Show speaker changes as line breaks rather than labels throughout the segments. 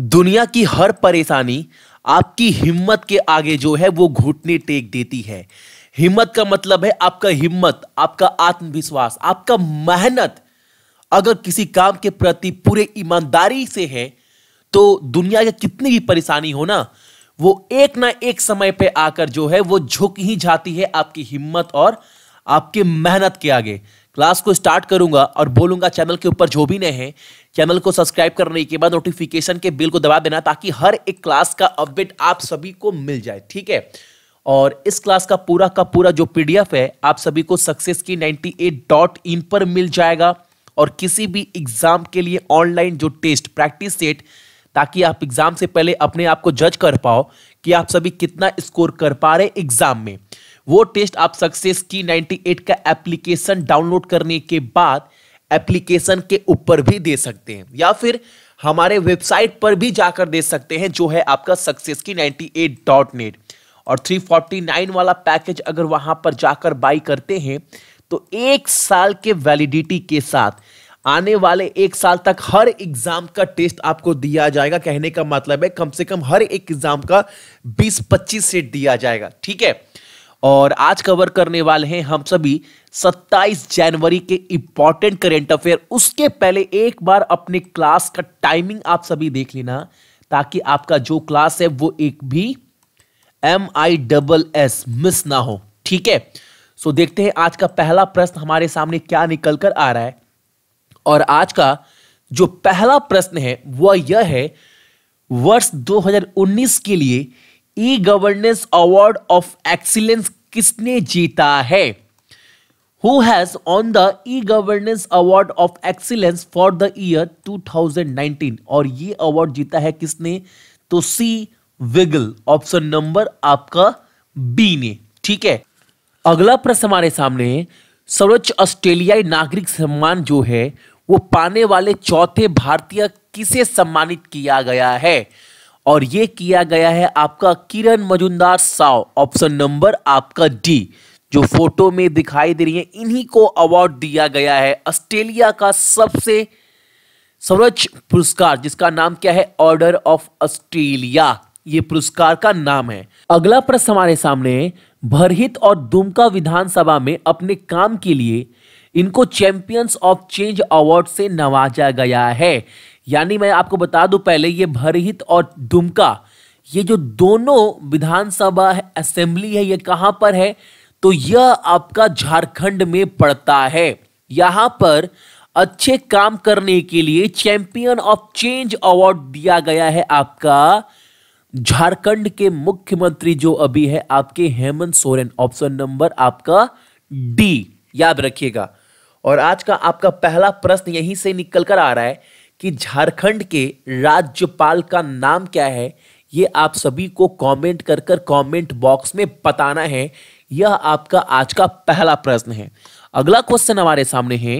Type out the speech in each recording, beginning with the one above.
दुनिया की हर परेशानी आपकी हिम्मत के आगे जो है वो घुटने टेक देती है हिम्मत का मतलब है आपका हिम्मत आपका आत्मविश्वास आपका मेहनत अगर किसी काम के प्रति पूरे ईमानदारी से है तो दुनिया की कितनी भी परेशानी हो ना वो एक ना एक समय पे आकर जो है वो झुक ही जाती है आपकी हिम्मत और आपके मेहनत के आगे क्लास को स्टार्ट करूंगा और बोलूंगा चैनल के ऊपर जो भी नए हैं चैनल को सब्सक्राइब करने के बाद नोटिफिकेशन के बिल को दबा देना ताकि हर एक क्लास का अपडेट आप सभी को मिल जाए ठीक है और इस क्लास का पूरा का पूरा जो पीडीएफ है आप सभी को सक्सेस की नाइन्टी एट डॉट इन पर मिल जाएगा और किसी भी एग्जाम के लिए ऑनलाइन जो टेस्ट प्रैक्टिस सेट ताकि आप एग्जाम से पहले अपने आप को जज कर पाओ कि आप सभी कितना स्कोर कर पा रहे एग्जाम में वो टेस्ट आप सक्सेस की 98 का एप्लीकेशन डाउनलोड करने के बाद एप्लीकेशन के ऊपर भी दे सकते हैं या फिर हमारे वेबसाइट पर भी जाकर दे सकते हैं जो है आपका सक्सेस की नाइन्टी और 349 वाला पैकेज अगर वहां पर जाकर बाई करते हैं तो एक साल के वैलिडिटी के साथ आने वाले एक साल तक हर एग्जाम का टेस्ट आपको दिया जाएगा कहने का मतलब है कम से कम हर एक एग्जाम का 20-25 सेट दिया जाएगा ठीक है और आज कवर करने वाले हैं हम सभी 27 जनवरी के इंपॉर्टेंट करेंट अफेयर उसके पहले एक बार अपने क्लास का टाइमिंग आप सभी देख लेना ताकि आपका जो क्लास है वो एक भी M I double S miss ना हो ठीक है सो देखते हैं आज का पहला प्रश्न हमारे सामने क्या निकल कर आ रहा है और आज का जो पहला प्रश्न है वह यह है वर्ष 2019 के लिए E governance award of excellence किसने जीता है who has on the E governance award of excellence for the year 2019 और ये अवार्ड जीता है किसने तो सी विगल ऑप्शन नंबर आपका बी ने ठीक है अगला प्रश्न हमारे सामने सर्वोच्च ऑस्ट्रेलियाई नागरिक सम्मान जो है वो पाने वाले चौथे भारतीय किसे सम्मानित किया गया है और ये किया गया है आपका किरण मजुमदार साव ऑप्शन नंबर आपका डी जो फोटो में दिखाई दे रही है इन्हीं को अवार्ड दिया गया है ऑस्ट्रेलिया का सबसे सर्वोच्च पुरस्कार जिसका नाम क्या है ऑर्डर ऑफ ऑस्ट्रेलिया ये पुरस्कार का नाम है अगला प्रश्न हमारे सामने भरहित और दुमका विधानसभा में अपने काम के लिए इनको चैंपियंस ऑफ चेंज अवार्ड से नवाजा गया है यानी मैं आपको बता दूं पहले ये भरहित और दुमका ये जो दोनों विधानसभा असेंबली है ये कहाँ पर है तो यह आपका झारखंड में पड़ता है यहाँ पर अच्छे काम करने के लिए चैंपियन ऑफ चेंज अवार्ड दिया गया है आपका झारखंड के मुख्यमंत्री जो अभी है आपके हेमंत सोरेन ऑप्शन नंबर आपका डी याद रखिएगा और आज का आपका पहला प्रश्न यहीं से निकल कर आ रहा है कि झारखंड के राज्यपाल का नाम क्या है ये आप सभी को कमेंट कर कर कॉमेंट बॉक्स में बताना है यह आपका आज का पहला प्रश्न है अगला क्वेश्चन हमारे सामने है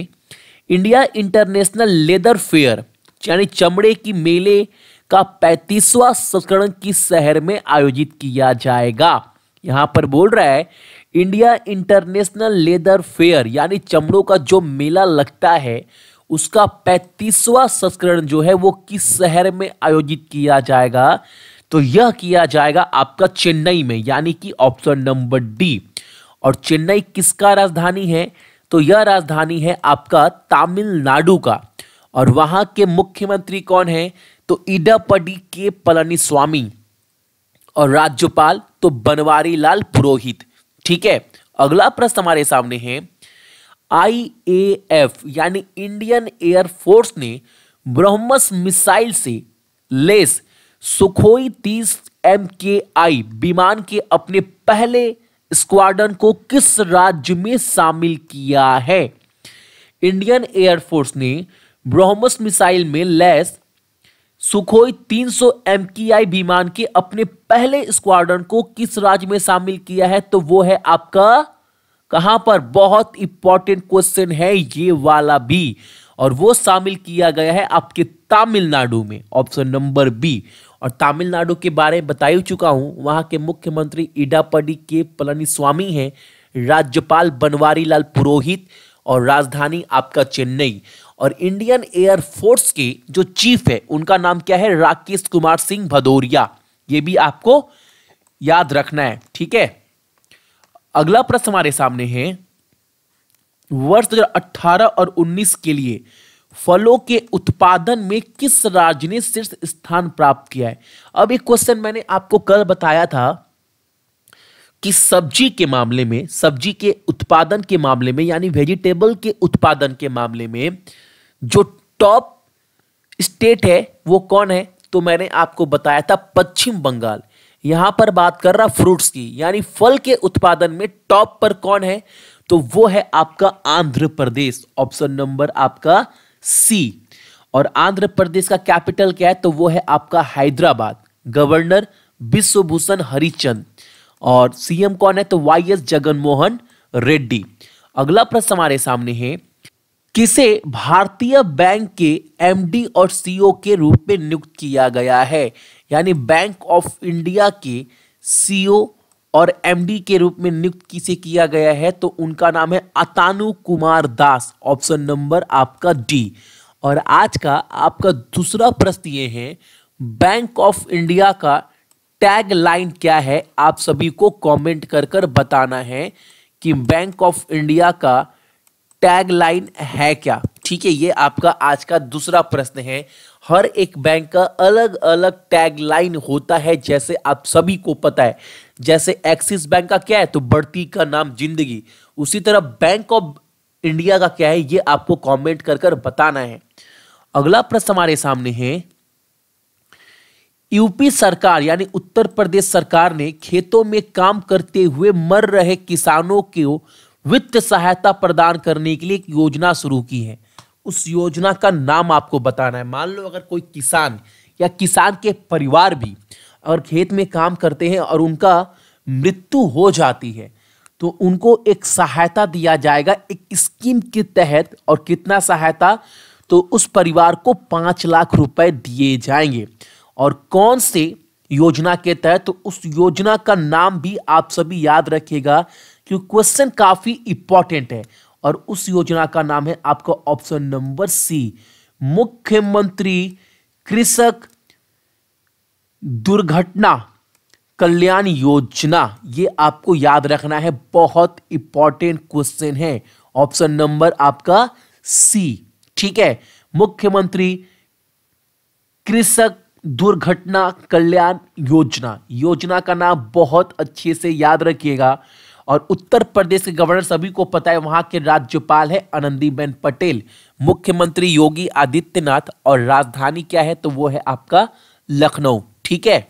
इंडिया इंटरनेशनल लेदर फेयर यानी चमड़े की मेले का पैतीसवा संस्करण किस शहर में आयोजित किया जाएगा यहां पर बोल रहा है इंडिया इंटरनेशनल लेदर फेयर यानी चमड़ों का जो मेला लगता है उसका पैंतीसवां संस्करण जो है वो किस शहर में आयोजित किया जाएगा तो यह किया जाएगा आपका चेन्नई में यानी कि ऑप्शन नंबर डी और चेन्नई किसका राजधानी है तो यह राजधानी है आपका तमिलनाडु का और वहां के मुख्यमंत्री कौन है तो इडापडी के पलनीस्वामी और राज्यपाल तो बनवारी लाल पुरोहित ठीक है अगला प्रश्न हमारे सामने है आई ए एफ यानी इंडियन एयरफोर्स ने ब्रह्मस मिसाइल से लेस सुखोई तीस एम के आई विमान के अपने पहले स्क्वाडन को किस राज्य में शामिल किया है इंडियन एयरफोर्स ने ब्रह्मस मिसाइल में लेस सुखोई 300 सौ एम आई विमान के अपने पहले स्क्वाडन को किस राज्य में शामिल किया है तो वो है आपका कहां पर बहुत इंपॉर्टेंट क्वेश्चन है ये वाला भी और वो शामिल किया गया है आपके तमिलनाडु में ऑप्शन नंबर बी और तमिलनाडु के बारे में बता ही चुका हूं वहां के मुख्यमंत्री इडापडी के पलनी स्वामी हैं राज्यपाल बनवारी लाल पुरोहित और राजधानी आपका चेन्नई और इंडियन एयरफोर्स के जो चीफ है उनका नाम क्या है राकेश कुमार सिंह भदौरिया ये भी आपको याद रखना है ठीक है अगला प्रश्न हमारे सामने है वर्ष 2018 और 19 के लिए फलों के उत्पादन में किस राज्य ने शीर्ष स्थान प्राप्त किया है अब एक क्वेश्चन मैंने आपको कल बताया था कि सब्जी के मामले में सब्जी के उत्पादन के मामले में यानी वेजिटेबल के उत्पादन के मामले में जो टॉप स्टेट है वो कौन है तो मैंने आपको बताया था पश्चिम बंगाल यहां पर बात कर रहा फ्रूट्स की यानी फल के उत्पादन में टॉप पर कौन है तो वो है आपका आंध्र प्रदेश ऑप्शन नंबर आपका सी और आंध्र प्रदेश का कैपिटल क्या है तो वो है आपका हैदराबाद गवर्नर विश्वभूषण हरिचंद और सीएम कौन है तो वाई एस जगनमोहन रेड्डी अगला प्रश्न हमारे सामने है किसे भारतीय बैंक के एमडी और सीईओ के रूप में नियुक्त किया गया है यानी बैंक ऑफ इंडिया के सीईओ e और एमडी के रूप में नियुक्त किसे किया गया है तो उनका नाम है अतानु कुमार दास ऑप्शन नंबर आपका डी और आज का आपका दूसरा प्रश्न ये है बैंक ऑफ इंडिया का टैग लाइन क्या है आप सभी को कमेंट कर कर बताना है कि बैंक ऑफ इंडिया का टैग लाइन है क्या ठीक है ये आपका आज का दूसरा प्रश्न है हर एक बैंक का अलग अलग टैगलाइन होता है जैसे आप सभी को पता है जैसे एक्सिस बैंक का क्या है तो बढ़ती का नाम जिंदगी उसी तरह बैंक ऑफ इंडिया का क्या है ये आपको कमेंट कर कर बताना है अगला प्रश्न हमारे सामने है यूपी सरकार यानी उत्तर प्रदेश सरकार ने खेतों में काम करते हुए मर रहे किसानों को वित्त सहायता प्रदान करने के लिए एक योजना शुरू की है उस योजना का नाम आपको बताना है मान लो अगर कोई किसान या किसान के परिवार भी अगर खेत में काम करते हैं और उनका मृत्यु हो जाती है तो उनको एक सहायता दिया जाएगा एक स्कीम के तहत और कितना सहायता तो उस परिवार को पाँच लाख रुपए दिए जाएंगे और कौन से योजना के तहत तो उस योजना का नाम भी आप सभी याद रखिएगा क्योंकि क्वेश्चन काफ़ी इंपॉर्टेंट है और उस योजना का नाम है आपका ऑप्शन नंबर सी मुख्यमंत्री कृषक दुर्घटना कल्याण योजना ये आपको याद रखना है बहुत इंपॉर्टेंट क्वेश्चन है ऑप्शन नंबर आपका सी ठीक है मुख्यमंत्री कृषक दुर्घटना कल्याण योजना योजना का नाम बहुत अच्छे से याद रखिएगा और उत्तर प्रदेश के गवर्नर सभी को पता है वहां के राज्यपाल है आनंदीबेन पटेल मुख्यमंत्री योगी आदित्यनाथ और राजधानी क्या है तो वो है आपका लखनऊ ठीक है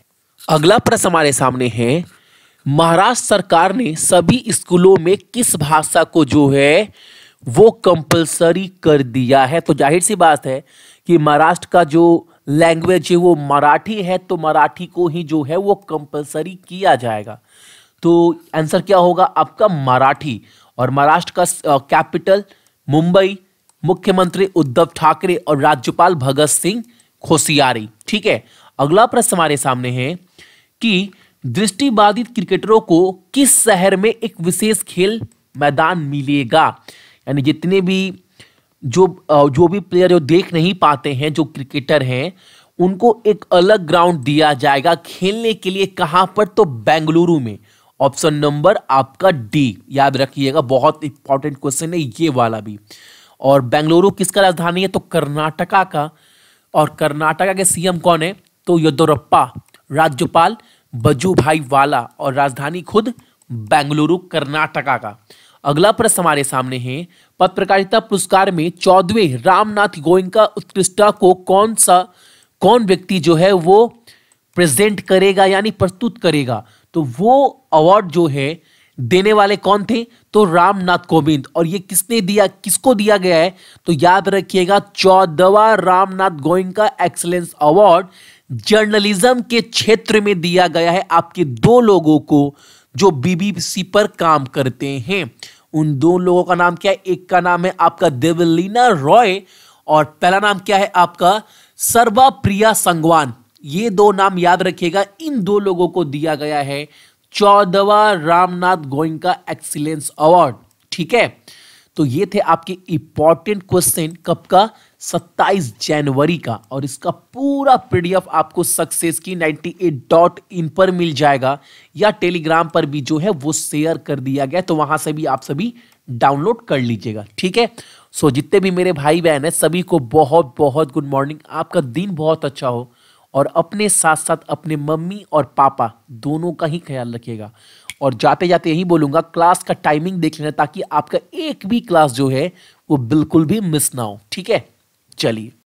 अगला प्रश्न हमारे सामने है महाराष्ट्र सरकार ने सभी स्कूलों में किस भाषा को जो है वो कंपलसरी कर दिया है तो जाहिर सी बात है कि महाराष्ट्र का जो लैंग्वेज है वो मराठी है तो मराठी को ही जो है वो कंपलसरी किया जाएगा तो आंसर क्या होगा आपका मराठी और महाराष्ट्र का कैपिटल मुंबई मुख्यमंत्री उद्धव ठाकरे और राज्यपाल भगत सिंह खोसियारी ठीक है अगला प्रश्न हमारे सामने है कि दृष्टिबाधित क्रिकेटरों को किस शहर में एक विशेष खेल मैदान मिलेगा यानी जितने भी जो जो भी प्लेयर जो देख नहीं पाते हैं जो क्रिकेटर हैं उनको एक अलग ग्राउंड दिया जाएगा खेलने के लिए कहाँ पर तो बेंगलुरु में ऑप्शन नंबर आपका डी याद रखिएगा बहुत इंपॉर्टेंट क्वेश्चन है ये वाला भी और बेंगलुरु किसका राजधानी है तो कर्नाटका का और कर्नाटका के सीएम कौन है तो येदुरप्पा राज्यपाल भाई वाला और राजधानी खुद बेंगलुरु कर्नाटका का अगला प्रश्न हमारे सामने है पत्रकारिता पुरस्कार में चौदवें रामनाथ का उत्कृष्टता को कौन सा कौन व्यक्ति जो है वो प्रेजेंट करेगा यानी प्रस्तुत करेगा तो वो अवार्ड जो है देने वाले कौन थे तो रामनाथ कोविंद और ये किसने दिया किसको दिया गया है तो याद रखिएगा चौदवा Ramnath Goenka excellence award journalism के क्षेत्र में दिया गया है आपके दो लोगों को जो बीबीसी पर काम करते हैं उन दो लोगों का नाम क्या है एक का नाम है आपका देवलीना रॉय और पहला नाम क्या है आपका सर्वा प्रिया संगवान ये दो नाम याद रखिएगा इन दो लोगों को दिया गया है चौदवा रामनाथ गोइंका एक्सीलेंस अवार्ड ठीक है तो ये थे आपके इंपॉर्टेंट क्वेश्चन कब का 27 जनवरी का और इसका पूरा पीडीएफ आपको सक्सेस की 98.in डॉट इन पर मिल जाएगा या टेलीग्राम पर भी जो है वो शेयर कर दिया गया तो वहां से भी आप सभी डाउनलोड कर लीजिएगा ठीक है सो जितने भी मेरे भाई बहन है सभी को बहुत बहुत गुड मॉर्निंग आपका दिन बहुत अच्छा हो और अपने साथ साथ अपने मम्मी और पापा दोनों का ही ख्याल रखिएगा और जाते जाते यही बोलूँगा क्लास का टाइमिंग देख लेना ताकि आपका एक भी क्लास जो है वो बिल्कुल भी मिस ना हो ठीक है चलिए